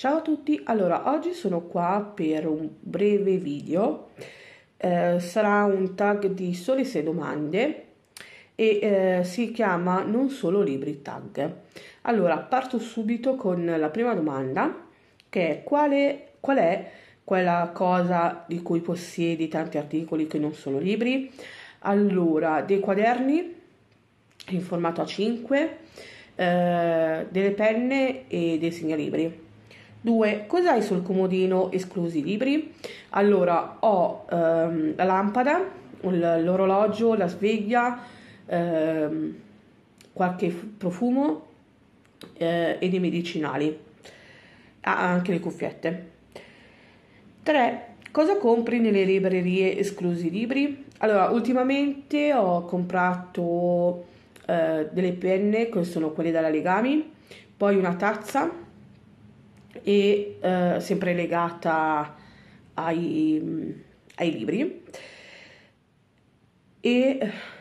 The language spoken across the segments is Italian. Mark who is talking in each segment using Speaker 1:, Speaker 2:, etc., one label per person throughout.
Speaker 1: Ciao a tutti, allora oggi sono qua per un breve video, eh, sarà un tag di sole 6 domande e eh, si chiama non solo libri tag. Allora parto subito con la prima domanda che è quale, qual è quella cosa di cui possiedi tanti articoli che non sono libri? Allora, dei quaderni in formato A5, eh, delle penne e dei segnalibri. 2. Cos'hai sul comodino esclusi i libri? Allora, ho ehm, la lampada, l'orologio, la sveglia, ehm, qualche profumo eh, e dei medicinali. Ah, anche le cuffiette. 3. Cosa compri nelle librerie esclusi i libri? Allora, ultimamente ho comprato eh, delle penne, che sono quelle dalla Legami, poi una tazza e eh, sempre legata ai, ai libri e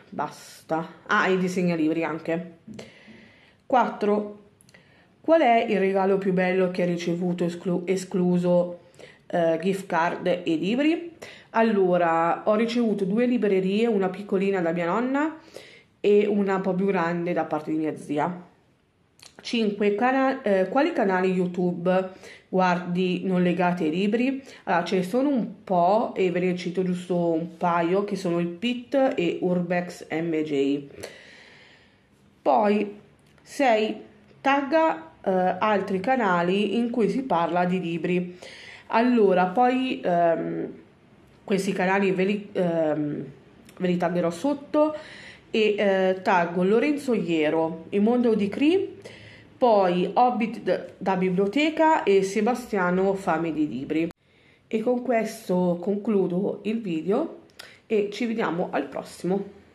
Speaker 1: basta. Ah, ai disegnalibri anche. 4. Qual è il regalo più bello che hai ricevuto esclu- escluso eh, gift card e libri? Allora, ho ricevuto due librerie, una piccolina da mia nonna e una un po' più grande da parte di mia zia. 5. Cana- eh, quali canali YouTube guardi non legati ai libri? Allora, ce ne sono un po' e ve ne cito giusto un paio che sono il PIT e Urbex MJ. Poi 6. Tagga eh, altri canali in cui si parla di libri. Allora, poi ehm, questi canali ve li, ehm, ve li taggerò sotto e eh, taggo Lorenzo Iero, Il mondo di Cree poi Hobbit da biblioteca e Sebastiano Fame di libri. E con questo concludo il video e ci vediamo al prossimo.